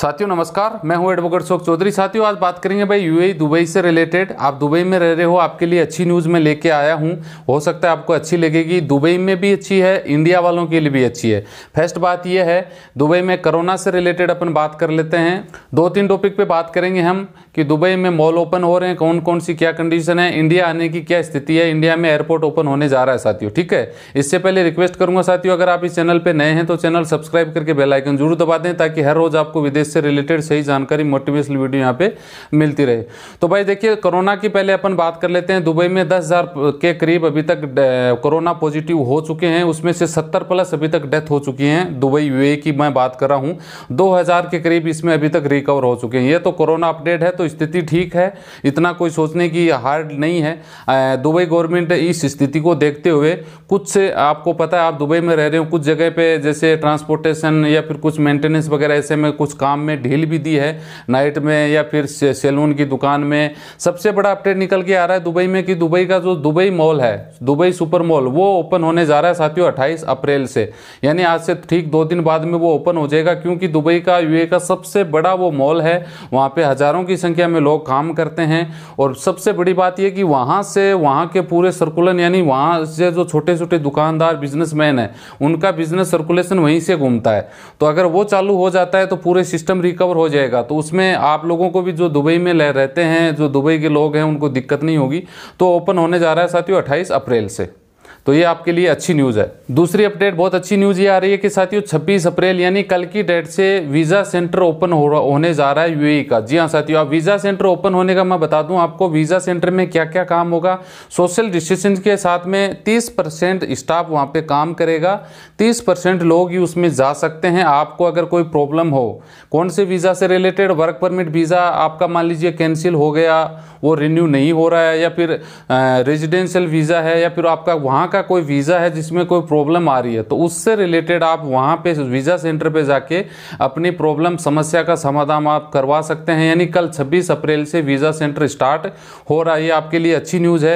साथियों नमस्कार मैं हूं एडवोकेट शोक चौधरी साथियों आज बात करेंगे भाई यूएई e दुबई से रिलेटेड आप दुबई में रह रहे हो आपके लिए अच्छी न्यूज़ मैं लेके आया हूं हो सकता है आपको अच्छी लगेगी दुबई में भी अच्छी है इंडिया वालों के लिए भी अच्छी है फर्स्ट बात यह है दुबई में कोरोना से रिलेटेड अपन बात कर लेते हैं दो तीन टॉपिक पर बात करेंगे हम कि दुबई में मॉल ओपन हो रहे हैं कौन कौन सी क्या कंडीशन है इंडिया आने की क्या स्थिति है इंडिया में एयरपोर्ट ओपन होने जा रहा है साथियों ठीक है इससे पहले रिक्वेस्ट करूंगा साथियों अगर आप इस चैनल पर नए हैं तो चैनल सब्सक्राइब करके बेलाइकन जरूर दबा दें ताकि हर रोज़ आपको विदेश केस से रिलेटेड सही जानकारी मोटिवेशनल वीडियो यहाँ पे मिलती रहे तो भाई देखिए कोरोना की पहले अपन बात कर लेते हैं दुबई में दस के करीब अभी तक कोरोना पॉजिटिव हो चुके हैं उसमें से सत्तर प्लस अभी तक डेथ हो चुकी हैं दुबई यू की मैं बात कर रहा हूँ दो के करीब इसमें अभी तक रिकवर हो चुके हैं ये तो कोरोना अपडेट है तो स्थिति ठीक है इतना कोई सोचने की हार्ड नहीं है दुबई गवर्नमेंट इस स्थिति को देखते हुए कुछ से आपको पता है आप दुबई में रह रहे हो कुछ जगह पे जैसे ट्रांसपोर्टेशन या फिर कुछ मेंटेनेंस वगैरह ऐसे में कुछ काम काम में ढील भी दी है नाइट में या फिर सैलून की दुकान में सबसे बड़ा अपडेट निकल के आ रहा है दुबई में कि दुबई का जो दुबई मॉल है दुबई सुपर मॉल वो ओपन होने जा रहा है साथियों अट्ठाईस अप्रैल से यानी आज से ठीक दो दिन बाद में वो ओपन हो जाएगा क्योंकि दुबई का यू का सबसे बड़ा वो मॉल है वहाँ पर हज़ारों की संख्या में लोग काम करते हैं और सबसे बड़ी बात यह कि वहाँ से वहाँ के पूरे सर्कुलन यानी वहाँ से जो छोटे छोटे दुकानदार बिजनेसमैन हैं उनका बिजनेस सर्कुलेशन वहीं से घूमता है तो अगर वो चालू हो जाता है तो पूरे सिस्टम सिस्टम रिकवर हो जाएगा तो उसमें आप लोगों को भी जो दुबई में रहते हैं जो दुबई के लोग हैं उनको दिक्कत नहीं होगी तो ओपन होने जा रहा है साथियों अट्ठाईस अप्रैल से तो ये आपके लिए अच्छी न्यूज़ है दूसरी अपडेट बहुत अच्छी न्यूज़ ये आ रही है कि साथियों छब्बीस अप्रैल यानी कल की डेट से वीज़ा सेंटर ओपन हो होने जा रहा है यूएई का जी हाँ साथियों आप वीज़ा सेंटर ओपन होने का मैं बता दूं आपको वीज़ा सेंटर में क्या क्या काम होगा सोशल डिस्टेंसिंग के साथ में तीस स्टाफ वहाँ पर काम करेगा तीस लोग ही उसमें जा सकते हैं आपको अगर कोई प्रॉब्लम हो कौन से वीज़ा से रिलेटेड वर्क परमिट वीज़ा आपका मान लीजिए कैंसिल हो गया वो रिन्यू नहीं हो रहा है या फिर रेजिडेंशियल वीज़ा है या फिर आपका वहाँ का का कोई वीज़ा है जिसमें कोई प्रॉब्लम आ रही है तो उससे रिलेटेड आप वहाँ पे वीज़ा सेंटर पे जाके अपनी प्रॉब्लम समस्या का समाधान आप करवा सकते हैं यानी कल 26 अप्रैल से वीज़ा सेंटर स्टार्ट हो रहा है आपके लिए अच्छी न्यूज़ है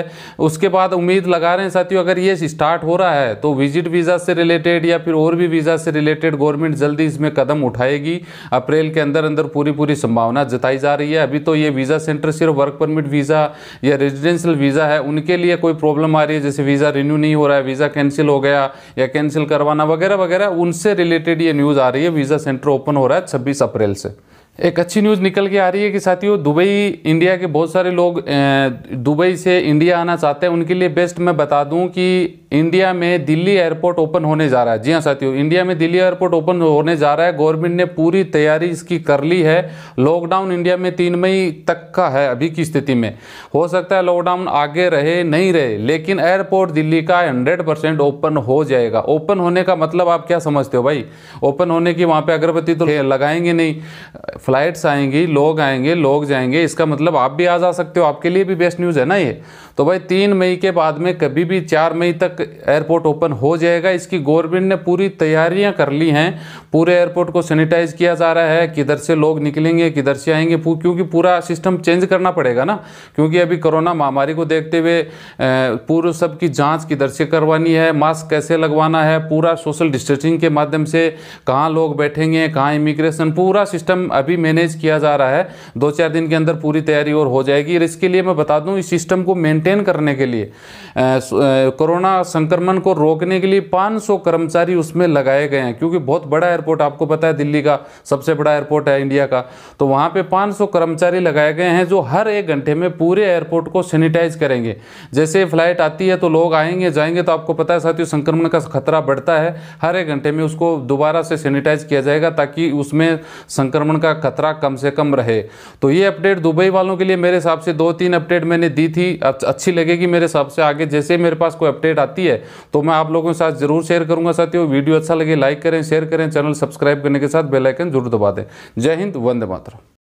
उसके बाद उम्मीद लगा रहे हैं साथियों अगर ये स्टार्ट हो रहा है तो विजिट वीज़ा से रिलेटेड या फिर और भी वीज़ा से रिलेटेड गवर्नमेंट जल्दी इसमें कदम उठाएगी अप्रैल के अंदर अंदर पूरी पूरी संभावना जताई जा रही है अभी तो ये वीज़ा सेंटर सिर्फ वर्क परमिट वीज़ा या रेजिडेंशियल वीज़ा है उनके लिए कोई प्रॉब्लम आ रही है जैसे वीज़ा रिन्यू नहीं हो रहा है वीज़ा कैंसिल हो गया या कैंसिल करवाना वगैरह वगैरह उनसे रिलेटेड ये न्यूज़ आ रही है वीज़ा सेंटर ओपन हो रहा है छब्बीस अप्रैल से एक अच्छी न्यूज़ निकल के आ रही है कि साथियों दुबई इंडिया के बहुत सारे लोग दुबई से इंडिया आना चाहते हैं उनके लिए बेस्ट मैं बता दूं कि इंडिया में दिल्ली एयरपोर्ट ओपन होने जा रहा है जी हाँ साथियों इंडिया में दिल्ली एयरपोर्ट ओपन होने जा रहा है गवर्नमेंट ने पूरी तैयारी इसकी कर ली है लॉकडाउन इंडिया में तीन मई तक का है अभी की स्थिति में हो सकता है लॉकडाउन आगे रहे नहीं रहे लेकिन एयरपोर्ट दिल्ली का हंड्रेड ओपन हो जाएगा ओपन होने का मतलब आप क्या समझते हो भाई ओपन होने की वहाँ पर अगरबत्ती तो लगाएंगे नहीं फ्लाइट्स आएंगी लोग आएंगे लोग जाएंगे इसका मतलब आप भी आ जा सकते हो आपके लिए भी बेस्ट न्यूज़ है ना ये तो भाई तीन मई के बाद में कभी भी चार मई तक एयरपोर्ट ओपन हो जाएगा इसकी गवर्नमेंट ने पूरी तैयारियां कर ली हैं पूरे एयरपोर्ट को सैनिटाइज किया जा रहा है किधर से लोग निकलेंगे किधर से आएंगे क्योंकि पूरा सिस्टम चेंज करना पड़ेगा ना क्योंकि अभी कोरोना महामारी को देखते हुए पूर्व सबकी जाँच किधर से करवानी है मास्क कैसे लगवाना है पूरा सोशल डिस्टेंसिंग के माध्यम से कहाँ लोग बैठेंगे कहाँ इमिग्रेशन पूरा सिस्टम अभी अभी मैनेज किया जा रहा है दो चार दिन के अंदर पूरी तैयारी और हो जाएगी और इसके लिए मैं बता दूं इस सिस्टम को मेंटेन करने के लिए कोरोना संक्रमण को रोकने के लिए 500 कर्मचारी उसमें लगाए गए हैं क्योंकि बहुत बड़ा एयरपोर्ट आपको पता है दिल्ली का सबसे बड़ा एयरपोर्ट है इंडिया का तो वहाँ पर 500 कर्मचारी लगाए गए हैं जो हर एक घंटे में पूरे एयरपोर्ट को सैनिटाइज करेंगे जैसे फ्लाइट आती है तो लोग आएंगे जाएंगे तो आपको पता है साथियों संक्रमण का खतरा बढ़ता है हर एक घंटे में उसको दोबारा से सैनिटाइज किया जाएगा ताकि उसमें संक्रमण का खतरा कम से कम रहे तो ये अपडेट दुबई वालों के लिए मेरे हिसाब से दो तीन अपडेट मैंने दी थी अच्छी लगेगी मेरे हिसाब से आगे जैसे मेरे पास कोई अपडेट आती है तो मैं आप लोगों के साथ जरूर शेयर करूंगा साथियों वीडियो अच्छा लगे लाइक करें शेयर करें चैनल सब्सक्राइब करने के साथ बेलाइकन जरूर दबा दें जय हिंद वंदे मातरम